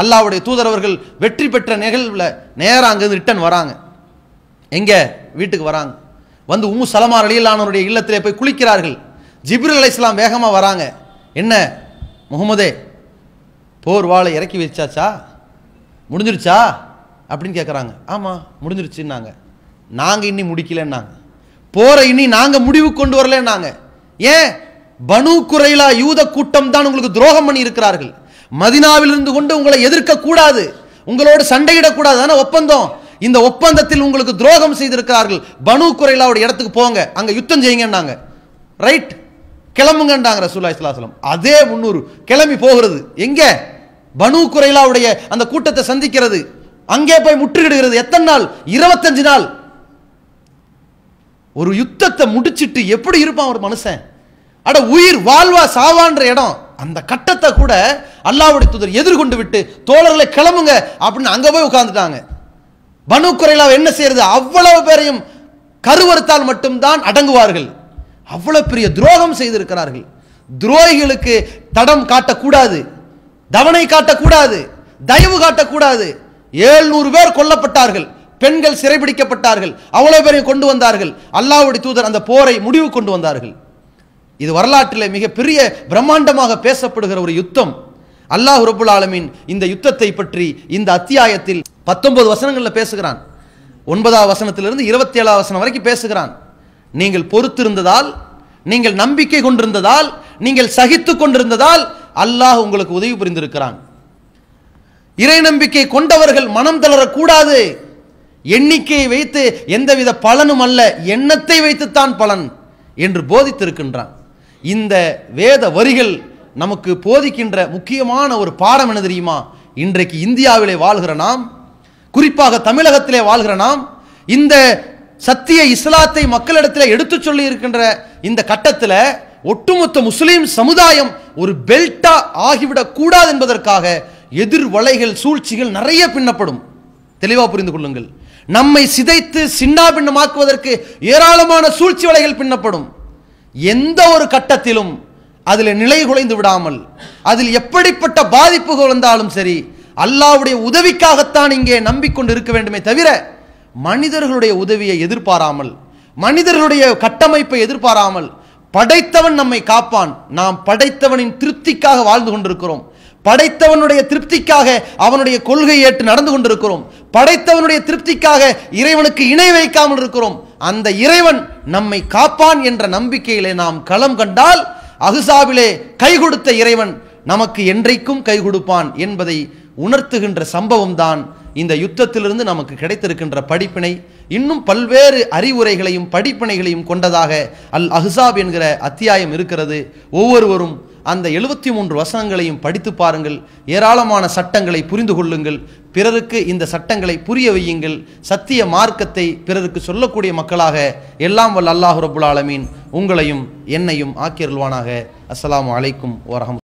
அல்லாவுடைய தூதரவர்கள் வெற்றி பெற்ற நிகழ்வில் நேராக அங்கேருந்து ரிட்டன் வராங்க எங்கே வீட்டுக்கு வராங்க வந்து உம்மு சலமார் அலியல்லானவருடைய இல்லத்திலே போய் குளிக்கிறார்கள் ஜிப்ரில் அலை இஸ்லாம் வேகமாக வராங்க என்ன முகமதே போர் வாழை இறக்கி வச்சாச்சா முடிஞ்சிருச்சா அப்படின்னு கேட்குறாங்க ஆமாம் முடிஞ்சிருச்சுன்னாங்க நாங்கள் இனி முடிக்கலன்னாங்க போரை இனி நாங்கள் முடிவு கொண்டு வரலன்னாங்க ஏன் பனு குறையிலா யூத கூட்டம் தான் உங்களுக்கு துரோகம் பண்ணி இருக்கிறார்கள் மதினாவில் இருந்து கொண்டு உங்களை எதிர்க்கக்கூடாது உங்களோடு சண்டையிடக்கூடாது தானே ஒப்பந்தம் இந்த ஒப்பந்தத்தில் உங்களுக்கு துரோகம் செய்திருக்கிறார்கள் பனு குறைலாவுடைய இடத்துக்கு போங்க அங்க யுத்தம் செய்யுங்கன்னாங்க ரைட் கிளம்புங்கன்றாங்க ரசூல்லா இஸ்லாஸ்லம் அதே முன்னூறு கிளம்பி போகிறது எங்கே பனு குறைலாவுடைய அந்த கூட்டத்தை சந்திக்கிறது அங்கே போய் முற்றுகிடுகிறது எத்தனை நாள் இருபத்தஞ்சு நாள் ஒரு யுத்தத்தை முடிச்சிட்டு எப்படி இருப்பான் ஒரு மனுஷன் அட உயிர் வாழ்வா சாவான்ற இடம் அந்த கட்டத்தை கூட அல்லாவுடைய தூதர் எதிர்கொண்டு விட்டு தோழர்களை கிளம்புங்க அப்படின்னு அங்கே போய் உட்காந்துட்டாங்க பனு குறையிலாவை என்ன செய்யறது அவ்வளவு பேரையும் கருவறுத்தால் மட்டும்தான் அடங்குவார்கள் அவ்வளவு பெரிய துரோகம் செய்திருக்கிறார்கள் துரோகிகளுக்கு தடம் காட்டக்கூடாது தவணை காட்டக்கூடாது தயவு காட்டக்கூடாது ஏழ்நூறு பேர் கொல்லப்பட்டார்கள் பெண்கள் சிறைபிடிக்கப்பட்டார்கள் அவ்வளவு பேரையும் கொண்டு வந்தார்கள் அல்லாவுடைய தூதர் அந்த போரை முடிவு கொண்டு வந்தார்கள் இது வரலாற்றில் மிகப்பெரிய பிரம்மாண்டமாக பேசப்படுகிற ஒரு யுத்தம் அல்லாஹ் ரபுல் ஆலமின் இந்த யுத்தத்தை பற்றி இந்த அத்தியாயத்தில் பத்தொன்பது வசனங்களில் பேசுகிறான் ஒன்பதாவது வசனத்திலிருந்து இருபத்தி ஏழாவது வசனம் வரைக்கும் பேசுகிறான் நீங்கள் பொறுத்திருந்ததால் நீங்கள் நம்பிக்கை கொண்டிருந்ததால் நீங்கள் சகித்து கொண்டிருந்ததால் அல்லாஹ் உங்களுக்கு உதவி புரிந்திருக்கிறான் இறை நம்பிக்கை கொண்டவர்கள் மனம் தளரக்கூடாது எண்ணிக்கையை வைத்து எந்தவித பலனும் அல்ல எண்ணத்தை வைத்துத்தான் பலன் என்று போதித்திருக்கின்றான் இந்த வேத வரிகள் நமக்கு போதிக்கின்ற முக்கியமான ஒரு பாடம் என்ன தெரியுமா இன்றைக்கு இந்தியாவிலே வாழ்கிற நாம் குறிப்பாக தமிழகத்திலே வாழ்கிற நாம் இந்த சத்திய இஸ்லாத்தை மக்களிடத்தில் எடுத்து சொல்லி இருக்கின்ற இந்த கட்டத்தில் ஒட்டுமொத்த முஸ்லீம் சமுதாயம் ஒரு பெல்டா ஆகிவிடக் கூடாது என்பதற்காக எதிர்வலைகள் சூழ்ச்சிகள் நிறைய பின்னப்படும் தெளிவாக புரிந்து கொள்ளுங்கள் நம்மை சிதைத்து சின்னா பின்னமாக்குவதற்கு ஏராளமான சூழ்ச்சி வலைகள் பின்னப்படும் எந்த ஒரு கட்டத்திலும் அதில் நிலை குலைந்து விடாமல் அதில் எப்படிப்பட்ட பாதிப்புகள் வந்தாலும் சரி அல்லாவுடைய உதவிக்காகத்தான் இங்கே நம்பிக்கொண்டு இருக்க வேண்டுமே தவிர மனிதர்களுடைய உதவியை எதிர்பாராமல் மனிதர்களுடைய கட்டமைப்பை எதிர்பாராமல் படைத்தவன் நம்மை காப்பான் நாம் படைத்தவனின் திருப்திக்காக வாழ்ந்து கொண்டிருக்கிறோம் படைத்தவனுடைய திருப்திக்காக அவனுடைய கொள்கை ஏற்று நடந்து கொண்டிருக்கிறோம் படைத்தவனுடைய திருப்திக்காக இறைவனுக்கு இணை வைக்காமல் இருக்கிறோம் அந்த இறைவன் நம்மை காப்பான் என்ற நம்பிக்கையிலே நாம் களம் கண்டால் அகுசாவிலே கை கொடுத்த இறைவன் நமக்கு என்றைக்கும் கை கொடுப்பான் என்பதை உணர்த்துகின்ற சம்பவம் தான் இந்த யுத்தத்திலிருந்து நமக்கு கிடைத்திருக்கின்ற படிப்பினை இன்னும் பல்வேறு அறிவுரைகளையும் படிப்பினைகளையும் கொண்டதாக அல் அகுசாப் என்கிற அத்தியாயம் இருக்கிறது ஒவ்வொருவரும் அந்த எழுபத்தி மூன்று வசனங்களையும் படித்து பாருங்கள் ஏராளமான சட்டங்களை புரிந்து கொள்ளுங்கள் பிறருக்கு இந்த சட்டங்களை புரிய வையுங்கள் சத்திய மார்க்கத்தை பிறருக்கு சொல்லக்கூடிய மக்களாக எல்லாம் வல்ல அல்லாஹு ரபுல் ஆலமீன் உங்களையும் என்னையும் ஆக்கியருள்வானாக அஸ்லாம் வலைக்கும் வரகம்